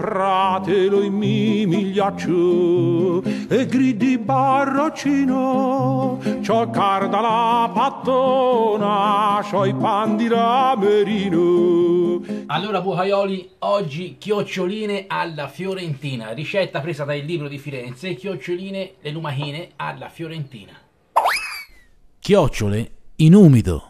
compratelo lo mi migliaccio e gridi barrocino c'ho carda la pattona c'ho i pan di ramerino allora Bucaioli oggi chioccioline alla fiorentina ricetta presa dal libro di Firenze chioccioline le lumachine alla fiorentina chiocciole in umido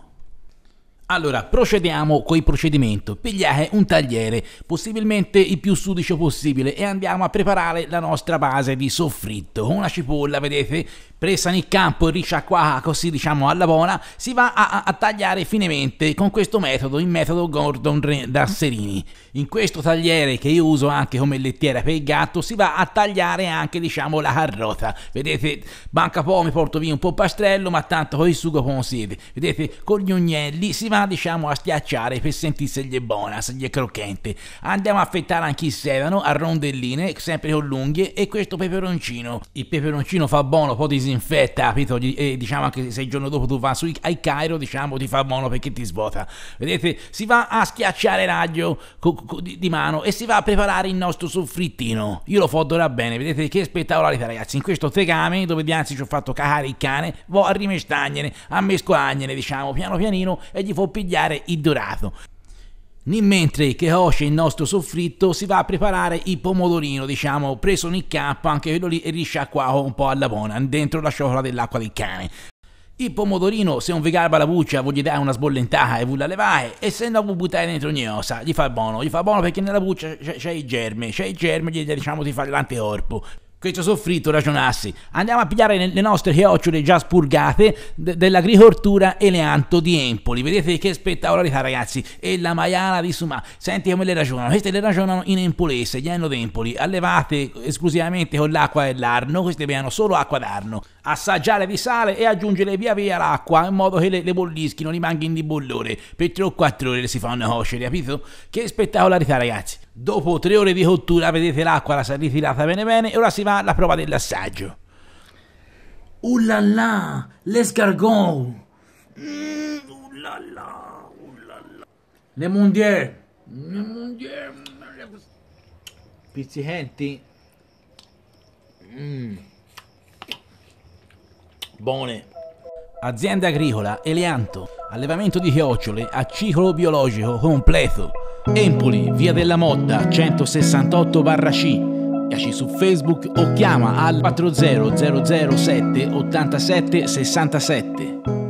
allora, procediamo col procedimento. Pigliare un tagliere, possibilmente il più sudicio possibile, e andiamo a preparare la nostra base di soffritto. Con una cipolla, vedete, presa nel campo e risciacquata così diciamo alla buona, si va a, a, tagliare finemente con questo metodo, il metodo Gordon Dasserini. In questo tagliere che io uso anche come lettiera per il gatto, si va a tagliare anche diciamo la carrota. Vedete, banca po' mi porto via un po' pastrello, ma tanto con il sugo con siete. Vedete, con gli ognelli si va diciamo a schiacciare per sentirsi gli buona, se gli è croccante. Andiamo a affettare anche il sedano a rondelline, sempre con l'unghie e questo peperoncino. Il peperoncino fa buono, poi disinfetta, capito? E diciamo anche se il giorno dopo tu vai sui, ai Cairo, diciamo ti fa buono perché ti svuota. Vedete, si va a schiacciare l'aglio di, di mano e si va a preparare il nostro soffrittino. Io lo fo ora bene, vedete che spettacolarità ragazzi, in questo tegame dove dianzi ci ho fatto cacare il cane, vo a rimestagnene, a mescolagnene diciamo piano pianino e gli fo pigliare il dorato. Mentre che cuoce il nostro soffritto si va a preparare il pomodorino, diciamo, preso in campo, anche quello lì e risciacquato un po' alla buona, dentro la ciocola dell'acqua del cane. Il pomodorino, se un vi garba la buccia, voi gli una sbollentata e voi la levare, e se no voi buttare dentro ogni osa, gli fa buono, gli fa buono perché nella buccia c'è, c'è il germe, c'è il germe, gli diciamo ti fa l'anticorpo questo soffritto ragionassi, andiamo a pigliare le nostre chiocciole già spurgate de- dell'agricoltura Eleanto di Empoli, vedete che spettacolarità ragazzi, e la maiala di Sumà, senti come le ragionano, queste le ragionano in empolese, gli hanno d'Empoli, allevate esclusivamente con l'acqua dell'arno, queste bevono solo acqua d'arno, assaggiare di sale e aggiungere via via l'acqua in modo che le, le bollischino, rimangano di bollore, per 3 o 4 ore le si fanno cocere, capito? Che spettacolarità ragazzi! Dopo tre ore di cottura vedete l'acqua la si è ritirata bene bene e ora si va alla prova dell'assaggio. Ullala, l'escargot! Mm, ullala, ullala. Le mondier! Le mondier! Pizzicenti! Mm. Buone! Azienda agricola Elianto, allevamento di chiocciole a ciclo biologico completo Empoli, via della Modda 168-C. barra Piaci su Facebook o chiama al 400 87 67.